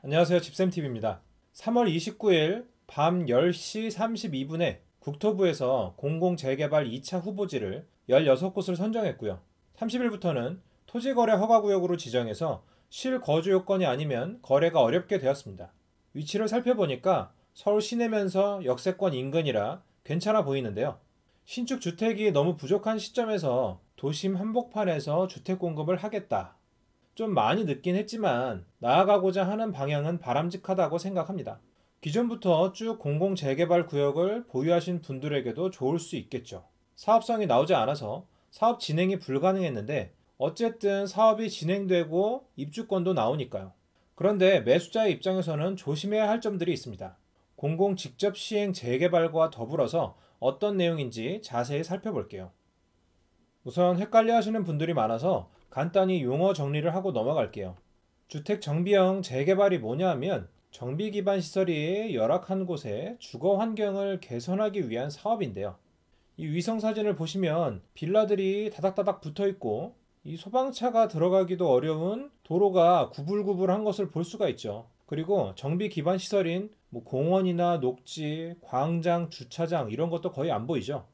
안녕하세요. 집쌤TV입니다. 3월 29일 밤 10시 32분에 국토부에서 공공재개발 2차 후보지를 16곳을 선정했고요. 30일부터는 토지거래 허가구역으로 지정해서 실거주 요건이 아니면 거래가 어렵게 되었습니다. 위치를 살펴보니까 서울 시내면서 역세권 인근이라 괜찮아 보이는데요. 신축 주택이 너무 부족한 시점에서 도심 한복판에서 주택 공급을 하겠다 좀 많이 늦긴 했지만 나아가고자 하는 방향은 바람직하다고 생각합니다. 기존부터 쭉 공공 재개발 구역을 보유하신 분들에게도 좋을 수 있겠죠. 사업성이 나오지 않아서 사업 진행이 불가능했는데 어쨌든 사업이 진행되고 입주권도 나오니까요. 그런데 매수자의 입장에서는 조심해야 할 점들이 있습니다. 공공 직접 시행 재개발과 더불어서 어떤 내용인지 자세히 살펴볼게요. 우선 헷갈려 하시는 분들이 많아서 간단히 용어 정리를 하고 넘어갈게요. 주택 정비형 재개발이 뭐냐 하면 정비 기반 시설이 열악한 곳에 주거 환경을 개선하기 위한 사업인데요. 이 위성 사진을 보시면 빌라들이 다닥다닥 붙어 있고 이 소방차가 들어가기도 어려운 도로가 구불구불한 것을 볼 수가 있죠. 그리고 정비 기반 시설인 뭐 공원이나 녹지, 광장, 주차장 이런 것도 거의 안 보이죠.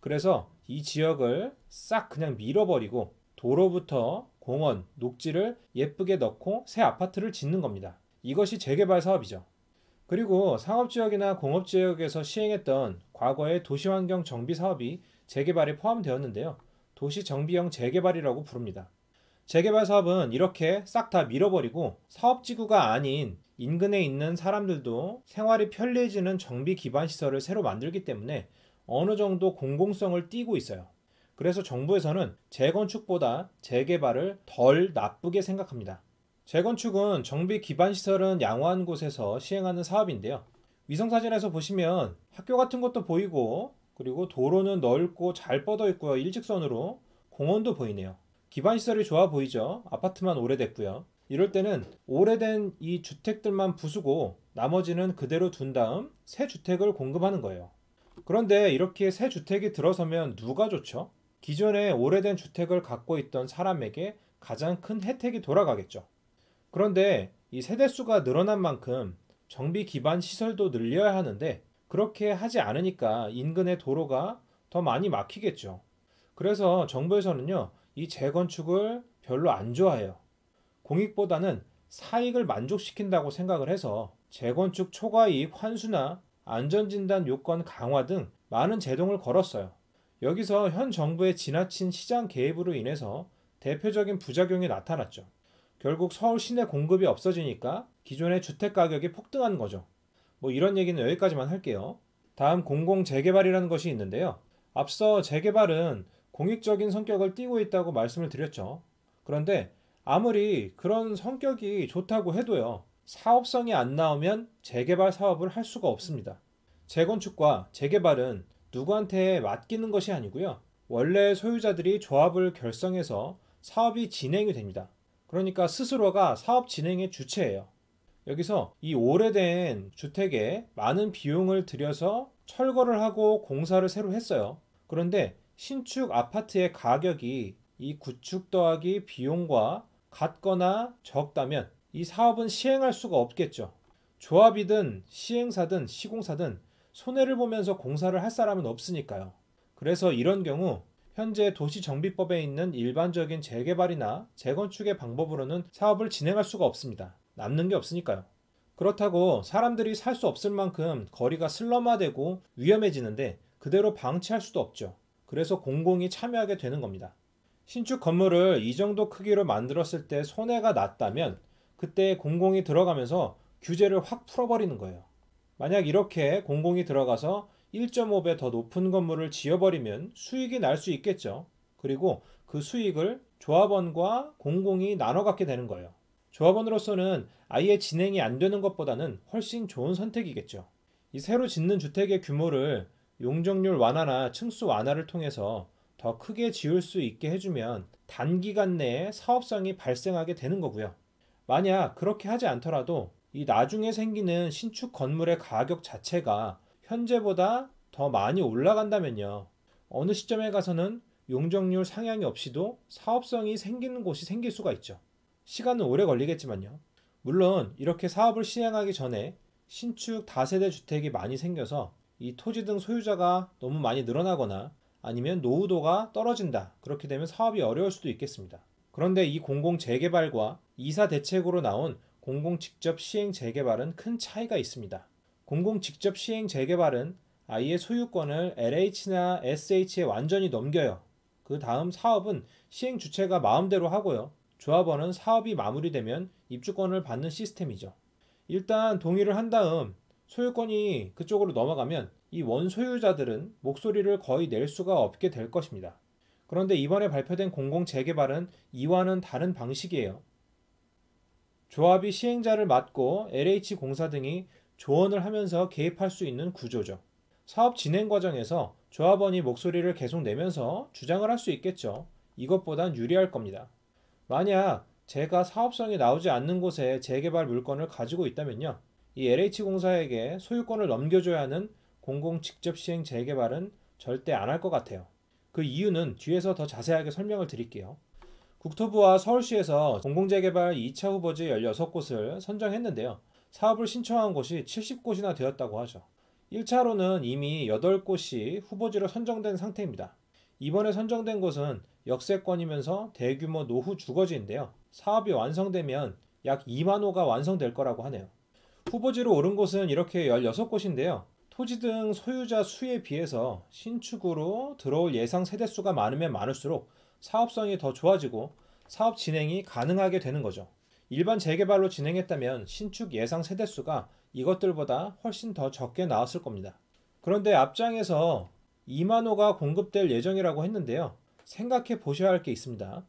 그래서 이 지역을 싹 그냥 밀어버리고 도로부터 공원, 녹지를 예쁘게 넣고 새 아파트를 짓는 겁니다. 이것이 재개발 사업이죠. 그리고 상업지역이나 공업지역에서 시행했던 과거의 도시환경 정비 사업이 재개발에 포함되었는데요. 도시정비형 재개발이라고 부릅니다. 재개발 사업은 이렇게 싹 다 밀어버리고 사업지구가 아닌 인근에 있는 사람들도 생활이 편리해지는 정비 기반 시설을 새로 만들기 때문에 어느 정도 공공성을 띠고 있어요. 그래서 정부에서는 재건축보다 재개발을 덜 나쁘게 생각합니다. 재건축은 정비 기반 시설은 양호한 곳에서 시행하는 사업인데요. 위성사진에서 보시면 학교 같은 것도 보이고 그리고 도로는 넓고 잘 뻗어 있고요. 일직선으로 공원도 보이네요. 기반 시설이 좋아 보이죠. 아파트만 오래됐고요. 이럴 때는 오래된 이 주택들만 부수고 나머지는 그대로 둔 다음 새 주택을 공급하는 거예요. 그런데 이렇게 새 주택이 들어서면 누가 좋죠? 기존에 오래된 주택을 갖고 있던 사람에게 가장 큰 혜택이 돌아가겠죠. 그런데 이 세대수가 늘어난 만큼 정비 기반 시설도 늘려야 하는데 그렇게 하지 않으니까 인근의 도로가 더 많이 막히겠죠. 그래서 정부에서는요, 이 재건축을 별로 안 좋아해요. 공익보다는 사익을 만족시킨다고 생각을 해서 재건축 초과이익 환수나 안전진단 요건 강화 등 많은 제동을 걸었어요. 여기서 현 정부의 지나친 시장 개입으로 인해서 대표적인 부작용이 나타났죠. 결국 서울 시내 공급이 없어지니까 기존의 주택 가격이 폭등한 거죠. 뭐 이런 얘기는 여기까지만 할게요. 다음 공공 재개발이라는 것이 있는데요. 앞서 재개발은 공익적인 성격을 띠고 있다고 말씀을 드렸죠. 그런데 아무리 그런 성격이 좋다고 해도요. 사업성이 안 나오면 재개발 사업을 할 수가 없습니다. 재건축과 재개발은 누구한테 맡기는 것이 아니고요. 원래 소유자들이 조합을 결성해서 사업이 진행이 됩니다. 그러니까 스스로가 사업 진행의 주체예요. 여기서 이 오래된 주택에 많은 비용을 들여서 철거를 하고 공사를 새로 했어요. 그런데 신축 아파트의 가격이 이 구축 더하기 비용과 같거나 적다면 이 사업은 시행할 수가 없겠죠. 조합이든 시행사든 시공사든 손해를 보면서 공사를 할 사람은 없으니까요. 그래서 이런 경우 현재 도시정비법에 있는 일반적인 재개발이나 재건축의 방법으로는 사업을 진행할 수가 없습니다. 남는 게 없으니까요. 그렇다고 사람들이 살 수 없을 만큼 거리가 슬럼화되고 위험해지는데 그대로 방치할 수도 없죠. 그래서 공공이 참여하게 되는 겁니다. 신축 건물을 이 정도 크기로 만들었을 때 손해가 났다면 그때 공공이 들어가면서 규제를 확 풀어버리는 거예요. 만약 이렇게 공공이 들어가서 1.5배 더 높은 건물을 지어버리면 수익이 날 수 있겠죠. 그리고 그 수익을 조합원과 공공이 나눠 갖게 되는 거예요. 조합원으로서는 아예 진행이 안 되는 것보다는 훨씬 좋은 선택이겠죠. 이 새로 짓는 주택의 규모를 용적률 완화나 층수 완화를 통해서 더 크게 지을 수 있게 해주면 단기간 내에 사업성이 발생하게 되는 거고요. 만약 그렇게 하지 않더라도 이 나중에 생기는 신축 건물의 가격 자체가 현재보다 더 많이 올라간다면요. 어느 시점에 가서는 용적률 상향이 없이도 사업성이 생기는 곳이 생길 수가 있죠. 시간은 오래 걸리겠지만요. 물론 이렇게 사업을 시행하기 전에 신축 다세대 주택이 많이 생겨서 이 토지 등 소유자가 너무 많이 늘어나거나 아니면 노후도가 떨어진다. 그렇게 되면 사업이 어려울 수도 있겠습니다. 그런데 이 공공 재개발과 이사 대책으로 나온 공공 직접 시행 재개발은 큰 차이가 있습니다. 공공 직접 시행 재개발은 아예 소유권을 LH나 SH에 완전히 넘겨요. 그 다음 사업은 시행 주체가 마음대로 하고요. 조합원은 사업이 마무리되면 입주권을 받는 시스템이죠. 일단 동의를 한 다음 소유권이 그쪽으로 넘어가면 이 원소유자들은 목소리를 거의 낼 수가 없게 될 것입니다. 그런데 이번에 발표된 공공 재개발은 이와는 다른 방식이에요. 조합이 시행자를 맡고 LH 공사 등이 조언을 하면서 개입할 수 있는 구조죠. 사업 진행 과정에서 조합원이 목소리를 계속 내면서 주장을 할 수 있겠죠. 이것보단 유리할 겁니다. 만약 제가 사업성이 나오지 않는 곳에 재개발 물건을 가지고 있다면요. 이 LH공사에게 소유권을 넘겨줘야 하는 공공 직접 시행 재개발은 절대 안 할 것 같아요. 그 이유는 뒤에서 더 자세하게 설명을 드릴게요. 국토부와 서울시에서 공공재개발 2차 후보지 16곳을 선정했는데요. 사업을 신청한 곳이 70곳이나 되었다고 하죠. 1차로는 이미 8곳이 후보지로 선정된 상태입니다. 이번에 선정된 곳은 역세권이면서 대규모 노후 주거지인데요. 사업이 완성되면 약 2만 호가 완성될 거라고 하네요. 후보지로 오른 곳은 이렇게 16곳인데요. 토지 등 소유자 수에 비해서 신축으로 들어올 예상 세대수가 많으면 많을수록 사업성이 더 좋아지고 사업 진행이 가능하게 되는 거죠. 일반 재개발로 진행했다면 신축 예상 세대수가 이것들보다 훨씬 더 적게 나왔을 겁니다. 그런데 앞장에서 2만 호가 공급될 예정이라고 했는데요. 생각해 보셔야 할 게 있습니다.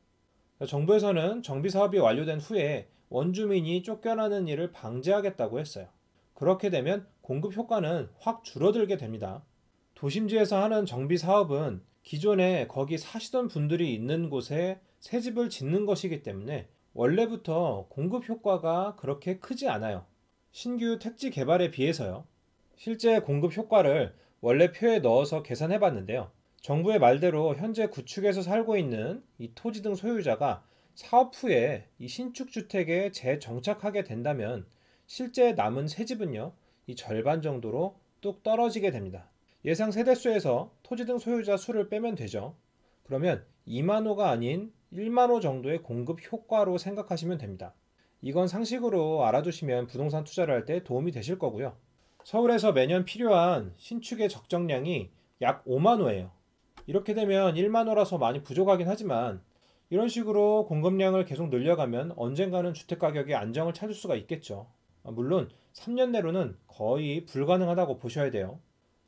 정부에서는 정비 사업이 완료된 후에 원주민이 쫓겨나는 일을 방지하겠다고 했어요. 그렇게 되면 공급 효과는 확 줄어들게 됩니다. 도심지에서 하는 정비 사업은 기존에 거기 사시던 분들이 있는 곳에 새 집을 짓는 것이기 때문에 원래부터 공급 효과가 그렇게 크지 않아요. 신규 택지 개발에 비해서요. 실제 공급 효과를 원래 표에 넣어서 계산해 봤는데요. 정부의 말대로 현재 구축에서 살고 있는 이 토지 등 소유자가 사업 후에 이 신축 주택에 재정착하게 된다면 실제 남은 새 집은요. 이 절반 정도로 뚝 떨어지게 됩니다. 예상 세대수에서 토지 등 소유자 수를 빼면 되죠. 그러면 2만 호가 아닌 1만 호 정도의 공급 효과로 생각하시면 됩니다. 이건 상식으로 알아두시면 부동산 투자를 할 때 도움이 되실 거고요. 서울에서 매년 필요한 신축의 적정량이 약 5만 호예요. 이렇게 되면 1만 호라서 많이 부족하긴 하지만 이런 식으로 공급량을 계속 늘려가면 언젠가는 주택가격의 안정을 찾을 수가 있겠죠. 물론 3년 내로는 거의 불가능하다고 보셔야 돼요.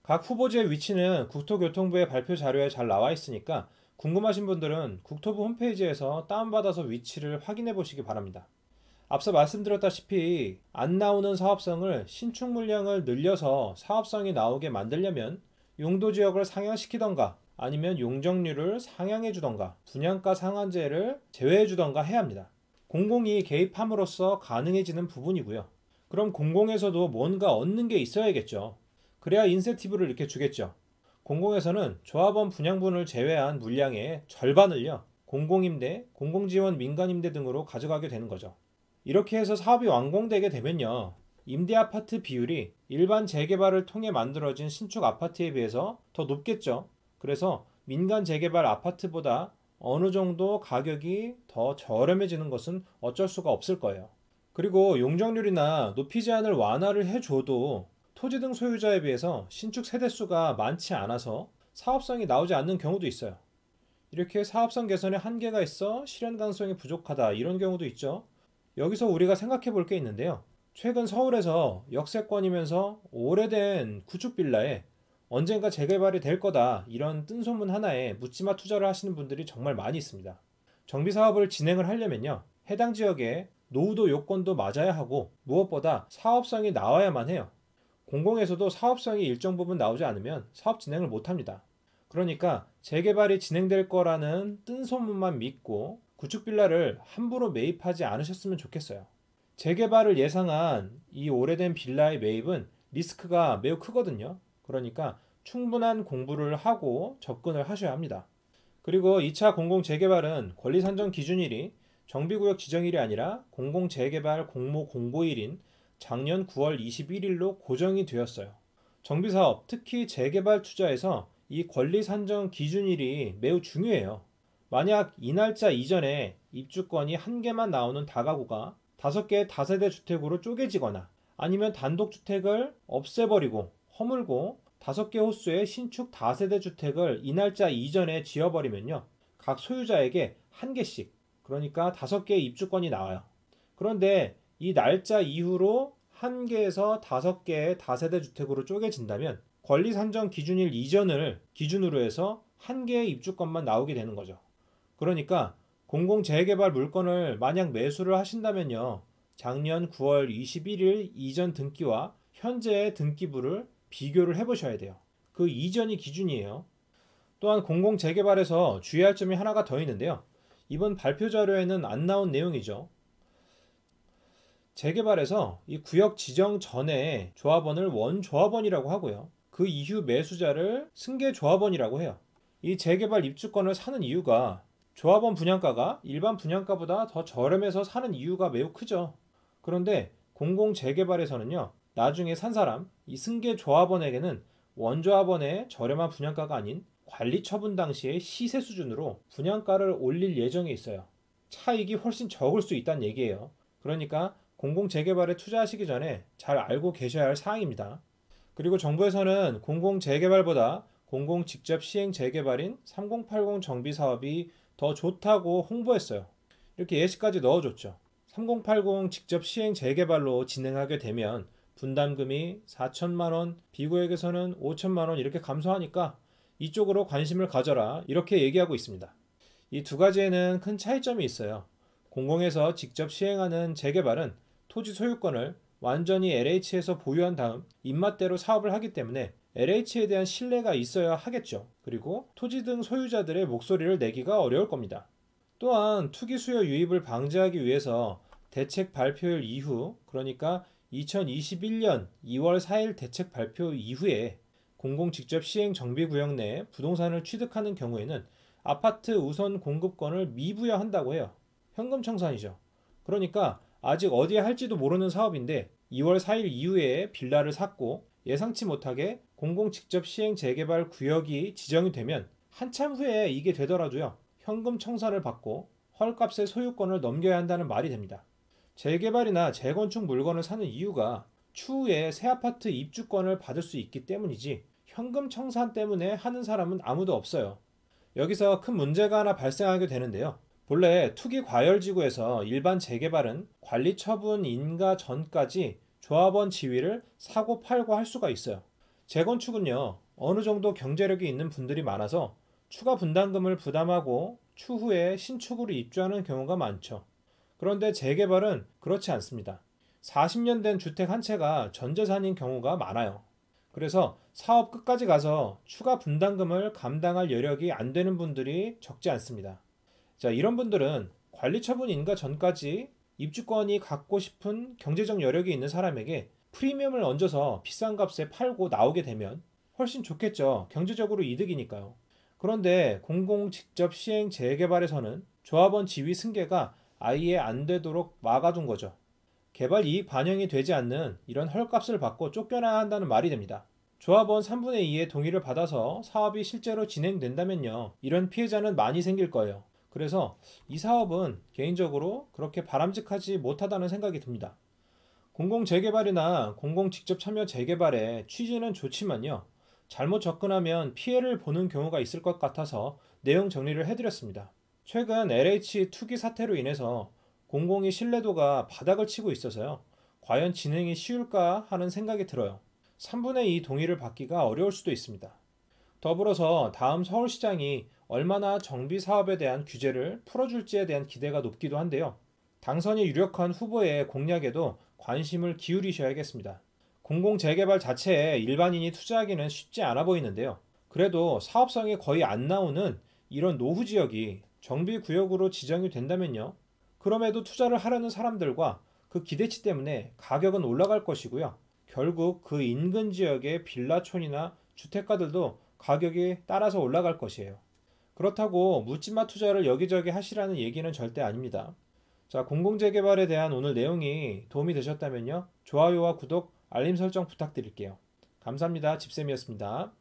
각 후보지의 위치는 국토교통부의 발표 자료에 잘 나와 있으니까 궁금하신 분들은 국토부 홈페이지에서 다운받아서 위치를 확인해 보시기 바랍니다. 앞서 말씀드렸다시피 안 나오는 사업성을 신축 물량을 늘려서 사업성이 나오게 만들려면 용도 지역을 상향시키던가 아니면 용적률을 상향해 주던가 분양가 상한제를 제외해 주던가 해야 합니다. 공공이 개입함으로써 가능해지는 부분이고요. 그럼 공공에서도 뭔가 얻는 게 있어야겠죠. 그래야 인센티브를 이렇게 주겠죠. 공공에서는 조합원 분양분을 제외한 물량의 절반을요. 공공임대, 공공지원 민간임대 등으로 가져가게 되는 거죠. 이렇게 해서 사업이 완공되게 되면요. 임대 아파트 비율이 일반 재개발을 통해 만들어진 신축 아파트에 비해서 더 높겠죠. 그래서 민간 재개발 아파트보다 어느 정도 가격이 더 저렴해지는 것은 어쩔 수가 없을 거예요. 그리고 용적률이나 높이 제한을 완화를 해줘도 토지 등 소유자에 비해서 신축 세대수가 많지 않아서 사업성이 나오지 않는 경우도 있어요. 이렇게 사업성 개선에 한계가 있어 실현 가능성이 부족하다 이런 경우도 있죠. 여기서 우리가 생각해 볼 게 있는데요. 최근 서울에서 역세권이면서 오래된 구축 빌라에 언젠가 재개발이 될 거다 이런 뜬소문 하나에 묻지마 투자를 하시는 분들이 정말 많이 있습니다. 정비 사업을 진행을 하려면요. 해당 지역에 노후도 요건도 맞아야 하고 무엇보다 사업성이 나와야만 해요. 공공에서도 사업성이 일정 부분 나오지 않으면 사업 진행을 못합니다. 그러니까 재개발이 진행될 거라는 뜬 소문만 믿고 구축 빌라를 함부로 매입하지 않으셨으면 좋겠어요. 재개발을 예상한 이 오래된 빌라의 매입은 리스크가 매우 크거든요. 그러니까 충분한 공부를 하고 접근을 하셔야 합니다. 그리고 2차 공공 재개발은 권리 산정 기준일이 정비구역 지정일이 아니라 공공 재개발 공모 공고일인 작년 9월 21일로 고정이 되었어요. 정비사업, 특히 재개발 투자에서 이 권리 산정 기준일이 매우 중요해요. 만약 이 날짜 이전에 입주권이 한 개만 나오는 다가구가 다섯 개의 다세대 주택으로 쪼개지거나 아니면 단독주택을 없애버리고 허물고 다섯 개 호수의 신축 다세대 주택을 이 날짜 이전에 지어버리면요. 각 소유자에게 한 개씩, 그러니까 다섯 개의 입주권이 나와요. 그런데 이 날짜 이후로 한 개에서 다섯 개의 다세대 주택으로 쪼개진다면 권리 산정 기준일 이전을 기준으로 해서 한 개의 입주권만 나오게 되는 거죠. 그러니까 공공 재개발 물건을 만약 매수를 하신다면요. 작년 9월 21일 이전 등기와 현재의 등기부를 비교를 해 보셔야 돼요. 그 이전이 기준이에요. 또한 공공 재개발에서 주의할 점이 하나가 더 있는데요. 이번 발표 자료에는 안 나온 내용이죠. 재개발에서 이 구역 지정 전에 조합원을 원조합원이라고 하고요. 그 이후 매수자를 승계조합원이라고 해요. 이 재개발 입주권을 사는 이유가 조합원 분양가가 일반 분양가보다 더 저렴해서 사는 이유가 매우 크죠. 그런데 공공 재개발에서는요. 나중에 산 사람, 이 승계조합원에게는 원조합원의 저렴한 분양가가 아닌 관리 처분 당시의 시세 수준으로 분양가를 올릴 예정에 있어요. 차익이 훨씬 적을 수 있다는 얘기예요. 그러니까 공공 재개발에 투자하시기 전에 잘 알고 계셔야 할 사항입니다. 그리고 정부에서는 공공 재개발보다 공공 직접 시행 재개발인 3080 정비 사업이 더 좋다고 홍보했어요. 이렇게 예시까지 넣어줬죠. 3080 직접 시행 재개발로 진행하게 되면 분담금이 4천만 원, 비구역에서는 5천만 원 이렇게 감소하니까 이쪽으로 관심을 가져라 이렇게 얘기하고 있습니다. 이 두 가지에는 큰 차이점이 있어요. 공공에서 직접 시행하는 재개발은 토지 소유권을 완전히 LH에서 보유한 다음 입맛대로 사업을 하기 때문에 LH에 대한 신뢰가 있어야 하겠죠. 그리고 토지 등 소유자들의 목소리를 내기가 어려울 겁니다. 또한 투기 수요 유입을 방지하기 위해서 대책 발표일 이후, 그러니까 2021년 2월 4일 대책 발표 이후에 공공 직접 시행 정비 구역 내 부동산을 취득하는 경우에는 아파트 우선 공급권을 미부여한다고 해요. 현금 청산이죠. 그러니까 아직 어디에 할지도 모르는 사업인데 2월 4일 이후에 빌라를 샀고 예상치 못하게 공공 직접 시행 재개발 구역이 지정이 되면 한참 후에 이게 되더라도요. 현금 청산을 받고 헐값의 소유권을 넘겨야 한다는 말이 됩니다. 재개발이나 재건축 물건을 사는 이유가 추후에 새 아파트 입주권을 받을 수 있기 때문이지 현금 청산 때문에 하는 사람은 아무도 없어요. 여기서 큰 문제가 하나 발생하게 되는데요. 본래 투기 과열 지구에서 일반 재개발은 관리 처분 인가 전까지 조합원 지위를 사고 팔고 할 수가 있어요. 재건축은요, 어느 정도 경제력이 있는 분들이 많아서 추가 분담금을 부담하고 추후에 신축으로 입주하는 경우가 많죠. 그런데 재개발은 그렇지 않습니다. 40년 된 주택 한 채가 전재산인 경우가 많아요. 그래서 사업 끝까지 가서 추가 분담금을 감당할 여력이 안 되는 분들이 적지 않습니다. 자, 이런 분들은 관리 처분 인가 전까지 입주권이 갖고 싶은 경제적 여력이 있는 사람에게 프리미엄을 얹어서 비싼 값에 팔고 나오게 되면 훨씬 좋겠죠. 경제적으로 이득이니까요. 그런데 공공 직접 시행 재개발에서는 조합원 지위 승계가 아예 안 되도록 막아둔 거죠. 개발 이익 반영이 되지 않는 이런 헐값을 받고 쫓겨나야 한다는 말이 됩니다. 조합원 3분의 2의 동의를 받아서 사업이 실제로 진행된다면요. 이런 피해자는 많이 생길 거예요. 그래서 이 사업은 개인적으로 그렇게 바람직하지 못하다는 생각이 듭니다. 공공 재개발이나 공공 직접 참여 재개발의 취지는 좋지만요. 잘못 접근하면 피해를 보는 경우가 있을 것 같아서 내용 정리를 해드렸습니다. 최근 LH 투기 사태로 인해서 공공의 신뢰도가 바닥을 치고 있어서요. 과연 진행이 쉬울까 하는 생각이 들어요. 3분의 2 동의를 받기가 어려울 수도 있습니다. 더불어서 다음 서울시장이 얼마나 정비 사업에 대한 규제를 풀어줄지에 대한 기대가 높기도 한데요. 당선이 유력한 후보의 공약에도 관심을 기울이셔야겠습니다. 공공 재개발 자체에 일반인이 투자하기는 쉽지 않아 보이는데요. 그래도 사업성이 거의 안 나오는 이런 노후 지역이 정비 구역으로 지정이 된다면요. 그럼에도 투자를 하려는 사람들과 그 기대치 때문에 가격은 올라갈 것이고요. 결국 그 인근 지역의 빌라촌이나 주택가들도 가격이 따라서 올라갈 것이에요. 그렇다고 묻지마 투자를 여기저기 하시라는 얘기는 절대 아닙니다. 자, 공공재개발에 대한 오늘 내용이 도움이 되셨다면요. 좋아요와 구독, 알림 설정 부탁드릴게요. 감사합니다. 집쌤이었습니다.